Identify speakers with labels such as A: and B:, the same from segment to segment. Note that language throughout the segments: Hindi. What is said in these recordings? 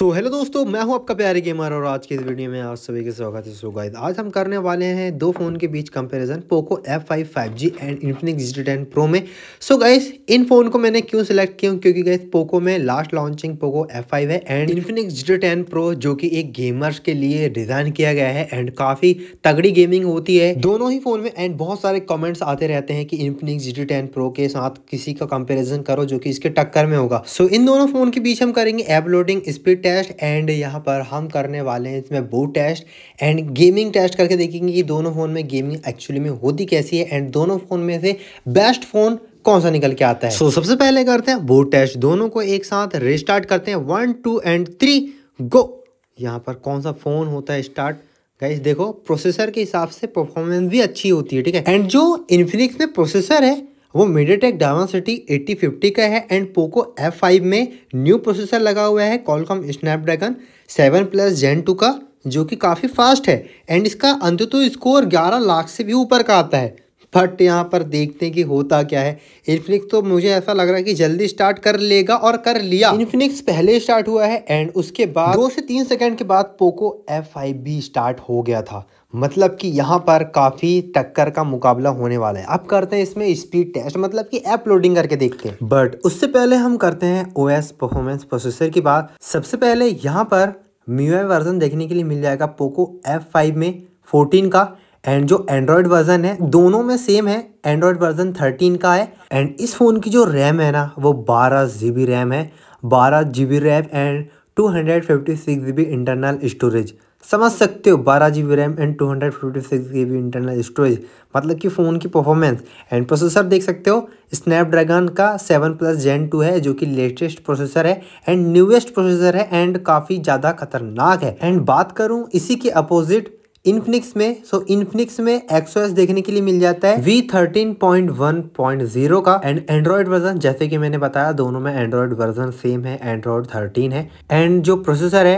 A: सो so, हेलो दोस्तों मैं हूं आपका प्यारे गेमर और आज के इस वीडियो में आप सभी के स्वागत है सो गाइस आज हम करने वाले हैं दो फ़ोन के बीच comparison Poco F5 5G and Infinix G ten pro में सो so, गाइस इन फ़ोन को मैंने क्यों सिलेक्ट किया क्योंकि गाइस पोको में लास्ट लॉन्चिंग पोको F5 है and Infinix G ten Pro जो कि एक गेमर्स के लिए डिज़ाइन किया गया है एंड काफ़ी तगड़ी गेमिंग होती है दोनों ही फ़ोन में एंड बहुत सारे कॉमेंट्स आते रहते हैं कि इन्फिनिक्स जी टेन प्रो के साथ किसी का कंपेरिजन करो जो कि इसके टक्कर में होगा सो so, इन दोनों फ़ोन के बीच हम करेंगे एपलोडिंग स्पीड टेस्ट एंड यहाँ पर हम करने वाले हैं इसमें वो टेस्ट एंड गेमिंग टेस्ट करके देखेंगे कि दोनों फ़ोन में गेमिंग एक्चुअली में होती कैसी है एंड दोनों फ़ोन में से बेस्ट फ़ोन कौन सा निकल के आता है सो so, सबसे पहले करते हैं वो टेस्ट दोनों को एक साथ रिस्टार्ट करते हैं one two and three go यहाँ पर कौन सा फ़ोन होता है स्टार्ट गाइस देखो प्रोसेसर के हिसाब से परफॉर्मेंस भी अच्छी होती है ठीक है एंड जो इन्फिनिक्स में प्रोसेसर है वो MediaTek Dimensity eighty fifty का है एंड पोको एफ फाइव में न्यू प्रोसेसर लगा हुआ है Qualcomm Snapdragon seven plus gen two का जो कि काफ़ी फास्ट है एंड इसका अंत तो स्कोर ग्यारह लाख से भी ऊपर का आता है बट यहाँ पर देखते हैं कि होता क्या है इन्फिनिक्स तो मुझे ऐसा लग रहा है कि जल्दी स्टार्ट कर लेगा और कर लिया इन्फिनिक्स पहले स्टार्ट हुआ है एंड उसके बाद दो से तीन सेकेंड के बाद पोको एफ स्टार्ट हो गया था मतलब कि यहाँ पर काफ़ी टक्कर का मुकाबला होने वाला है अब करते हैं इसमें स्पीड टेस्ट मतलब कि ऐप लोडिंग करके देखते हैं बट उससे पहले हम करते हैं ओ एस परफॉर्मेंस प्रोसेसर की बात सबसे पहले यहाँ पर म्यूआई वर्जन देखने के लिए मिल जाएगा पोको एफ फाइव में 14 का एंड जो एंड्रॉयड वर्जन है दोनों में सेम है एंड्रॉयड वर्जन 13 का है एंड इस फ़ोन की जो रैम है ना वो बारह जी बी रैम है बारह G B RAM and two hundred fifty six G B internal storage समझ सकते हो बारह G B RAM and two hundred fifty six G B internal storage मतलब कि फ़ोन की परफॉर्मेंस एंड प्रोसेसर देख सकते हो स्नैपड्रैगन का सेवन प्लस जेन टू है जो कि लेटेस्ट प्रोसेसर है एंड न्यूएस्ट प्रोसेसर है एंड काफ़ी ज़्यादा खतरनाक है एंड बात करूँ इसी के अपोजिट इनफिनिक्स में सो so इनफिनिक्स में एक्सओएस देखने के लिए मिल जाता है V thirteen point one point zero का एंड एंड्रॉइड वर्जन जैसे कि मैंने बताया दोनों में एंड्रॉइड वर्जन सेम है एंड्रॉइड थर्टीन है एंड जो प्रोसेसर है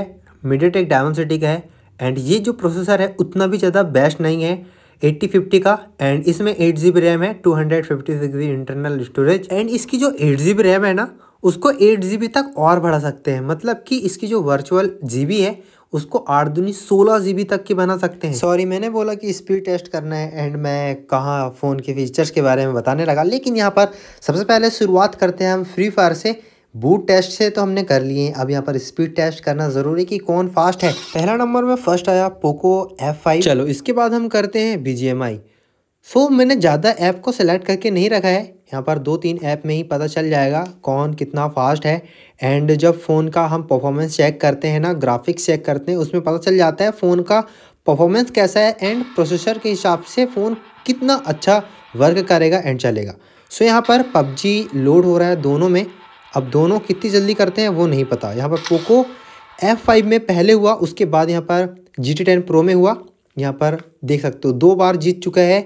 A: मीडियाटेक डायमंड सिटी का है एंड ये जो प्रोसेसर है उतना भी ज़्यादा बेस्ट नहीं है एट्टी फिफ्टी का एंड इसमें एट जी बी रैम है two hundred fifty six G internal storage and इसकी जो एट जी बी रैम है ना उसको एट जी बी तक और बढ़ा सकते हैं मतलब कि इसकी जो वर्चुअल जी बी है उसको आठ दुनी सोलह जी तक की बना सकते हैं सॉरी मैंने बोला कि स्पीड टेस्ट करना है एंड मैं कहाँ फ़ोन के फीचर्स के बारे में बताने लगा लेकिन यहाँ पर सबसे पहले शुरुआत करते हैं हम फ्री फायर से बूट टेस्ट से तो हमने कर लिए अब यहाँ पर स्पीड टेस्ट करना ज़रूरी कि कौन फास्ट है पहला नंबर में फर्स्ट आया पोको एफ फाइव चलो इसके बाद हम करते हैं बी जी एम आई सो मैंने ज़्यादा ऐप को सिलेक्ट करके नहीं रखा है यहाँ पर दो तीन ऐप में ही पता चल जाएगा कौन कितना फास्ट है एंड जब फ़ोन का हम परफॉर्मेंस चेक करते हैं ना ग्राफिक्स चेक करते हैं उसमें पता चल जाता है फ़ोन का परफॉर्मेंस कैसा है एंड प्रोसेसर के हिसाब से फ़ोन कितना अच्छा वर्क करेगा एंड चलेगा सो यहाँ पर पबजी लोड हो रहा है दोनों में अब दोनों कितनी जल्दी करते हैं वो नहीं पता यहाँ पर पोको एफ फाइव में पहले हुआ उसके बाद यहाँ पर जी टी टेन प्रो में हुआ यहाँ पर देख सकते हो दो बार जीत चुका है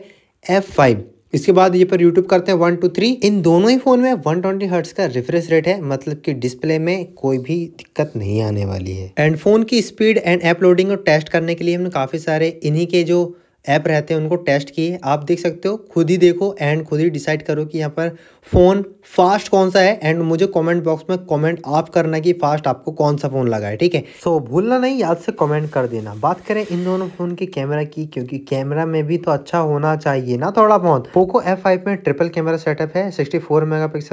A: एफ फाइव इसके बाद ये पर यूट्यूब करते हैं वन टू थ्री इन दोनों ही फ़ोन में वन ट्वेंटी हर्ट्स का रिफ्रेश रेट है मतलब कि डिस्प्ले में कोई भी दिक्कत नहीं आने वाली है एंड फ़ोन की स्पीड एंड ऐप लोडिंग और टेस्ट करने के लिए हमने काफ़ी सारे इन्हीं के जो ऐप रहते हैं उनको टेस्ट किए आप देख सकते हो खुद ही देखो एंड खुद ही डिसाइड करो कि यहाँ पर फ़ोन फास्ट कौन सा है एंड मुझे कमेंट बॉक्स में कमेंट आप करना कि फास्ट आपको कौन सा फ़ोन लगा है ठीक है सो so, भूलना नहीं याद से कमेंट कर देना बात करें इन दोनों फ़ोन के कैमरा की क्योंकि कैमरा में भी तो अच्छा होना चाहिए ना थोड़ा बहुत पोको एफ में ट्रिपल कैमरा सेटअप है सिक्सटी फोर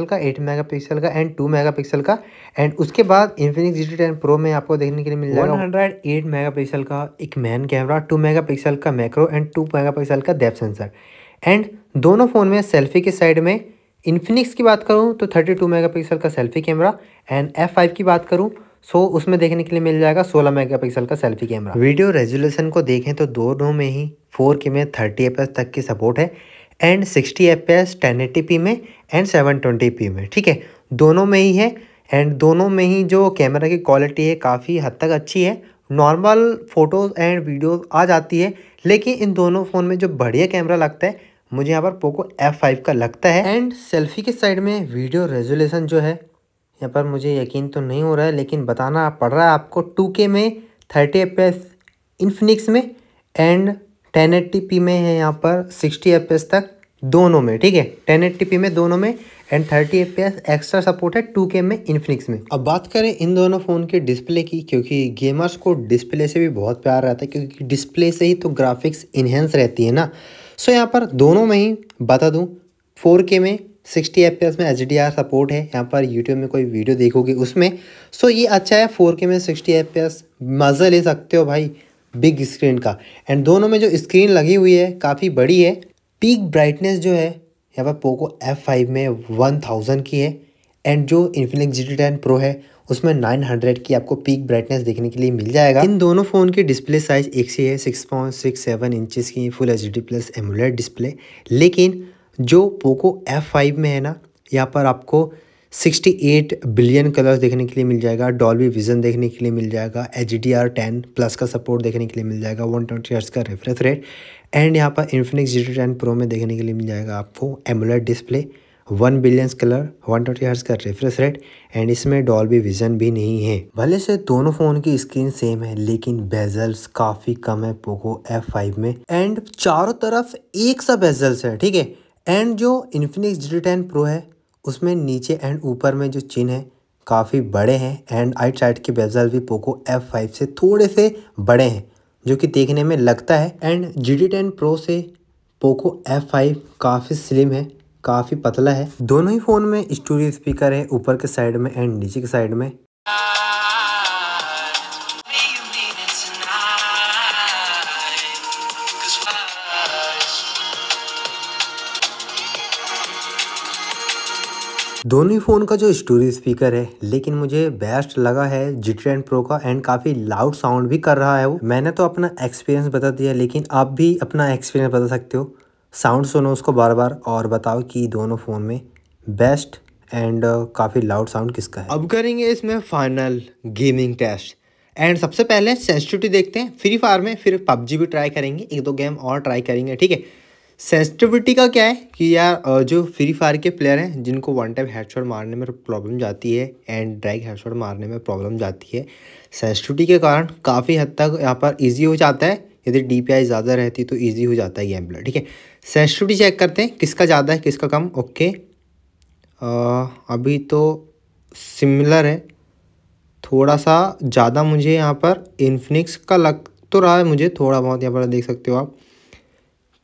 A: का एट मेगा का एंड टू मेगा का एंड उसके बाद इन्फिनिक्स जी टेन प्रो में आपको देखने के लिए मिल जाएगा हंड्रेड एट का एक मैन कैमरा टू मेगा का मैक्रो एंड टू मेगापिक्सल का डेप सेंसर एंड दोनों फ़ोन में सेल्फी के साइड में इन्फिनिक्स की बात करूँ तो थर्टी टू मेगापिक्सल का selfie camera and F five की बात करूँ सो so, उसमें देखने के लिए मिल जाएगा 16 मेगापिक्सल का सेल्फी कैमरा वीडियो रेजोल्यूशन को देखें तो दोनों में ही 4K में 30 एफ तक की सपोर्ट है एंड 60 एफ 1080p में एंड 720p में ठीक है दोनों में ही है एंड दोनों में ही जो कैमरा की क्वालिटी है काफ़ी हद तक अच्छी है नॉर्मल फ़ोटोज़ एंड वीडियोज़ आ जाती है लेकिन इन दोनों फ़ोन में जो बढ़िया कैमरा लगता है मुझे यहाँ पर पोको F5 का लगता है एंड सेल्फी के साइड में वीडियो रेजोल्यूशन जो है यहाँ पर मुझे यकीन तो नहीं हो रहा है लेकिन बताना पड़ रहा है आपको 2K में 30 एफ इनफिनिक्स में एंड 1080p में है यहाँ पर 60 एफ तक दोनों में ठीक है टेन में दोनों में and thirty F extra support है टू के में इन्फिनिक्स में अब बात करें इन दोनों फ़ोन के डिस्प्ले की क्योंकि गेमर्स को डिस्प्ले से भी बहुत प्यार रहता है क्योंकि डिस्प्ले से ही तो ग्राफिक्स इन्हेंस रहती है ना सो यहाँ पर दोनों में ही बता दूँ फोर के में सिक्सटी एफ में एच सपोर्ट है यहाँ पर यूट्यूब में कोई वीडियो देखोगे उसमें सो ये अच्छा है फोर के में सिक्सटी एफ मज़ा ले सकते हो भाई बिग स्क्रीन का एंड दोनों में जो स्क्रीन लगी हुई है काफ़ी बड़ी है पीक ब्राइटनेस जो है यहाँ पर पोको एफ फाइव में वन थाउजेंड की है एंड जो Infinix G T ten pro है उसमें नाइन हंड्रेड की आपको पीक ब्राइटनेस देखने के लिए मिल जाएगा इन दोनों फ़ोन की डिस्प्ले साइज़ एक सी है six point six seven inches की full H D plus AMOLED display लेकिन जो पोको एफ फाइव में है ना यहाँ पर आपको 68 बिलियन कलर्स देखने के लिए मिल जाएगा डॉल्बी विजन देखने के लिए मिल जाएगा H D R ten plus का सपोर्ट देखने के लिए मिल जाएगा वन ट्वेंटी का रेफरेंस रेट एंड यहाँ पर इन्फिनिक्स जी टेन प्रो में देखने के लिए मिल जाएगा आपको AMOLED display one billion colour one twenty hertz का रिफ्रेश रेट एंड इसमें डॉल्बी विजन भी नहीं है भले से दोनों फ़ोन की स्क्रीन सेम है लेकिन बेजल्स काफ़ी कम है पोको एफ फाइव में एंड चारों तरफ एक सा बेजल्स है ठीक है एंड जो इन्फिनिक्स जी टेन प्रो है उसमें नीचे एंड ऊपर में जो चिन्ह है काफ़ी बड़े हैं एंड आइट साइड के बेजल भी पोको एफ फाइव से थोड़े से बड़े हैं जो कि देखने में लगता है and G T ten pro से पोको एफ फाइव काफ़ी स्लिम है काफ़ी पतला है दोनों ही फ़ोन में स्टोरी स्पीकर है ऊपर के साइड में एंड नीचे के साइड में दोनों ही फ़ोन का जो स्टोरी स्पीकर है लेकिन मुझे बेस्ट लगा है जी टेन प्रो का एंड काफ़ी लाउड साउंड भी कर रहा है वो मैंने तो अपना एक्सपीरियंस बता दिया लेकिन आप भी अपना एक्सपीरियंस बता सकते हो साउंड सुनो उसको बार बार और बताओ कि दोनों फ़ोन में बेस्ट एंड काफ़ी लाउड साउंड किसका है अब करेंगे इसमें फाइनल गेमिंग टेस्ट एंड सबसे पहले सेंसिटिविटी देखते हैं फ्री फायर में फिर पबजी भी ट्राई करेंगे एक दो गेम और ट्राई करेंगे ठीक है सेंसिटिविटी का क्या है कि यार जो फ्री फायर के प्लेयर हैं जिनको वन टाइम हेडशॉट मारने में प्रॉब्लम जाती है एंड ड्रैग हेडशॉट मारने में प्रॉब्लम जाती है सेंसिटिविटी के कारण काफ़ी हद तक यहाँ पर इजी हो जाता है यदि डी ज़्यादा रहती तो ईजी हो जाता है गेम प्लेयर ठीक है सेंसिटिविटी चेक करते हैं किसका ज़्यादा है किसका कम ओके आ, अभी तो सिमिलर है थोड़ा सा ज़्यादा मुझे यहाँ पर इन्फिनिक्स का लग तो रहा है मुझे थोड़ा बहुत यहाँ पर देख सकते हो आप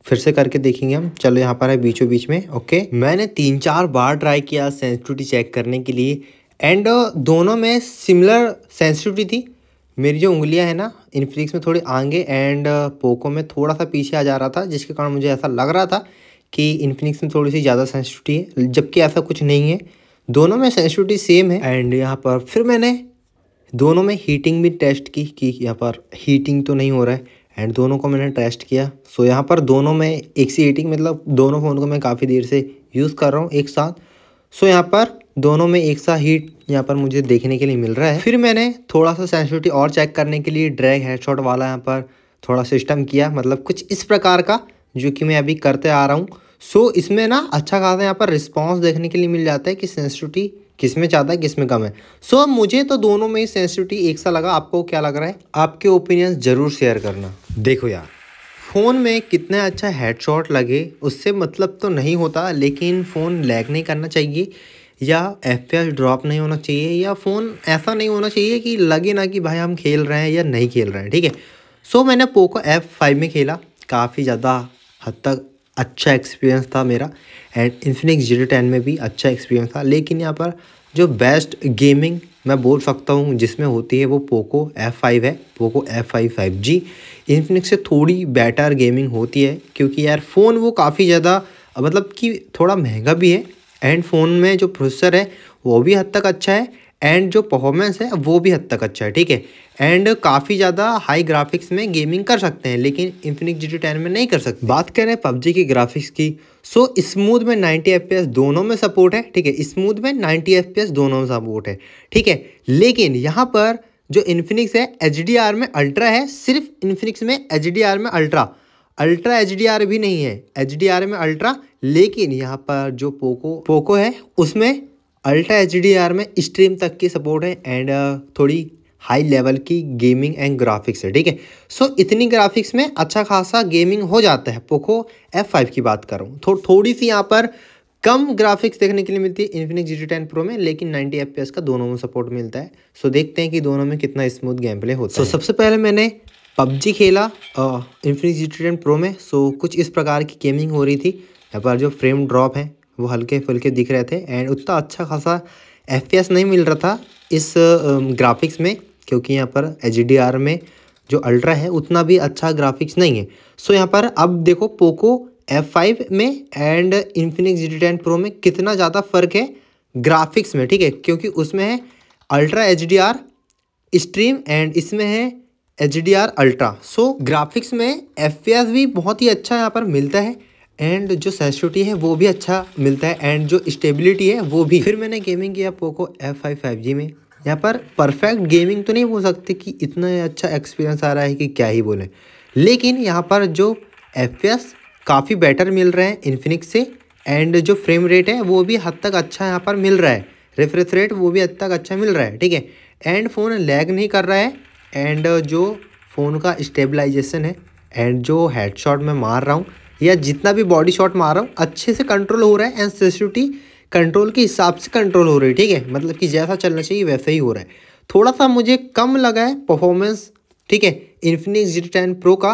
A: फिर से करके देखेंगे हम चलो यहाँ पर है बीचों बीच में ओके मैंने तीन चार बार ट्राई किया सेंसिटिविटी चेक करने के लिए एंड दोनों में सिमिलर सेंसिटिविटी थी मेरी जो उंगलियाँ हैं ना इनफ्लिक्स में थोड़ी आगे एंड पोको में थोड़ा सा पीछे आ जा रहा था जिसके कारण मुझे ऐसा लग रहा था कि इन्फिनिक्स में थोड़ी सी ज़्यादा सेंसिटिविटी है जबकि ऐसा कुछ नहीं है दोनों में सेंसिटिविटी सेम है एंड यहाँ पर फिर मैंने दोनों में हीटिंग भी टेस्ट की कि यहाँ पर हीटिंग तो नहीं हो रहा है एंड दोनों को मैंने टेस्ट किया सो यहाँ पर दोनों में एक सी एटिंग मतलब दोनों फ़ोन को मैं काफ़ी देर से यूज़ कर रहा हूँ एक साथ सो यहाँ पर दोनों में एक सा हीट यहाँ पर मुझे देखने के लिए मिल रहा है फिर मैंने थोड़ा सा सेंसिटिविटी और चेक करने के लिए ड्रैग हेडशॉट वाला यहाँ पर थोड़ा सिस्टम किया मतलब कुछ इस प्रकार का जो कि मैं अभी करते आ रहा हूँ सो so, इसमें ना अच्छा खासा यहाँ पर रिस्पॉन्स देखने के लिए मिल जाता है कि सेंसिटिविटी किस में ज़्यादा है किस में कम है सो so, मुझे तो दोनों में ही सेंसिटिविटी एक सा लगा आपको क्या लग रहा है आपके ओपिनियंस ज़रूर शेयर करना देखो यार फ़ोन में कितना अच्छा हेडशॉट लगे उससे मतलब तो नहीं होता लेकिन फ़ोन लैग नहीं करना चाहिए या एफ ड्रॉप नहीं होना चाहिए या फ़ोन ऐसा नहीं होना चाहिए कि लगे ना कि भाई हम खेल रहे हैं या नहीं खेल रहे हैं ठीक है सो मैंने पोको एफ फाइव में खेला काफ़ी ज़्यादा हद तक अच्छा एक्सपीरियंस था मेरा एंड इन्फिनिक्स जीरो टेन में भी अच्छा एक्सपीरियंस था लेकिन यहाँ पर जो बेस्ट गेमिंग मैं बोल सकता हूँ जिसमें होती है वो पोको F5 है पोको F5 5G इन्फिनिक्स से थोड़ी बेटर गेमिंग होती है क्योंकि यार फ़ोन वो काफ़ी ज़्यादा मतलब कि थोड़ा महंगा भी है एंड फ़ोन में जो प्रोसेसर है वो भी हद तक अच्छा है एंड जो परफॉर्मेंस है वो भी हद तक अच्छा है ठीक है एंड काफ़ी ज़्यादा हाई ग्राफिक्स में गेमिंग कर सकते हैं लेकिन इन्फिनिक्स जी टी टेन में नहीं कर सकते बात करें पबजी की ग्राफिक्स की सो so, स्मूथ में 90 एफ दोनों में सपोर्ट है ठीक है स्मूथ में 90 एफ दोनों में सपोर्ट है ठीक है लेकिन यहाँ पर जो इन्फिनिक्स है एच में अल्ट्रा है सिर्फ इन्फिनिक्स में एच में अल्ट्रा अल्ट्रा एच भी नहीं है एच में अल्ट्रा लेकिन यहाँ पर जो पोको पोको है उसमें अल्ट्रा एच डी आर में स्ट्रीम तक की सपोर्ट है एंड थोड़ी हाई लेवल की गेमिंग एंड ग्राफिक्स है ठीक है सो इतनी ग्राफिक्स में अच्छा खासा गेमिंग हो जाता है पोखो एफ फाइव की बात करूँ थो, थोड़ी सी यहाँ पर कम ग्राफिक्स देखने के लिए मिलती है Infinix G T ten pro में लेकिन 90 एफ का दोनों में सपोर्ट मिलता है सो so, देखते हैं कि दोनों में कितना स्मूथ गेम प्ले होता so, है सबसे पहले मैंने पबजी खेला Infinix G T ten pro में सो so, कुछ इस प्रकार की गेमिंग हो रही थी यहाँ पर जो फ्रेम ड्रॉप है वो हल्के फुल्के दिख रहे थे एंड उतना अच्छा खासा एफ नहीं मिल रहा था इस ग्राफिक्स में क्योंकि यहाँ पर एच में जो अल्ट्रा है उतना भी अच्छा ग्राफिक्स नहीं है सो यहाँ पर अब देखो पोको F5 में and Infinix G T pro में कितना ज़्यादा फ़र्क है ग्राफिक्स में ठीक है क्योंकि उसमें है अल्ट्रा एच स्ट्रीम एंड इसमें है H D R ultra so graphics में एफ भी बहुत ही अच्छा यहाँ पर मिलता है एंड जो सेंसिटिविटी है वो भी अच्छा मिलता है एंड जो स्टेबिलिटी है वो भी फिर मैंने गेमिंग किया Poco F five five G में यहाँ पर परफेक्ट गेमिंग तो नहीं बोल सकते कि इतना अच्छा एक्सपीरियंस आ रहा है कि क्या ही बोलें लेकिन यहाँ पर जो एफ काफ़ी बेटर मिल रहे हैं इन्फिनिक्स से एंड जो फ्रेम रेट है वो भी हद तक अच्छा यहाँ पर मिल रहा है रेफ्रेश रेट वो भी हद तक अच्छा मिल रहा है ठीक है एंड फ़ोन लैग नहीं कर रहा है एंड जो फ़ोन का स्टेबलाइजेशन है एंड जो हेडशॉट मैं मार रहा हूँ या जितना भी बॉडी शॉट मार रहा हूँ अच्छे से कंट्रोल हो रहा है एंड सेंसिटिविटी कंट्रोल के हिसाब से कंट्रोल हो रही है ठीक है मतलब कि जैसा चलना चाहिए वैसा ही हो रहा है थोड़ा सा मुझे कम लगा है परफॉर्मेंस ठीक है इन्फिनिक्स जी टेन प्रो का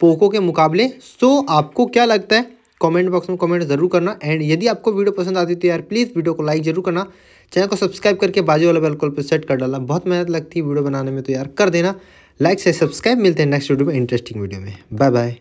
A: पोको के मुकाबले सो आपको क्या लगता है कमेंट बॉक्स में कमेंट जरूर करना एंड यदि आपको वीडियो पसंद आती तो यार प्लीज़ वीडियो को लाइक जरूर करना चैनल को सब्सक्राइब करके बाजू वाला बेल पर सेट कर डाला बहुत मेहनत लगती है वीडियो बनाने में तो यार कर देना लाइक से सब्सक्राइब मिलते हैं नेक्स्ट वीडियो में इंटरेस्टिंग वीडियो में बाय बाय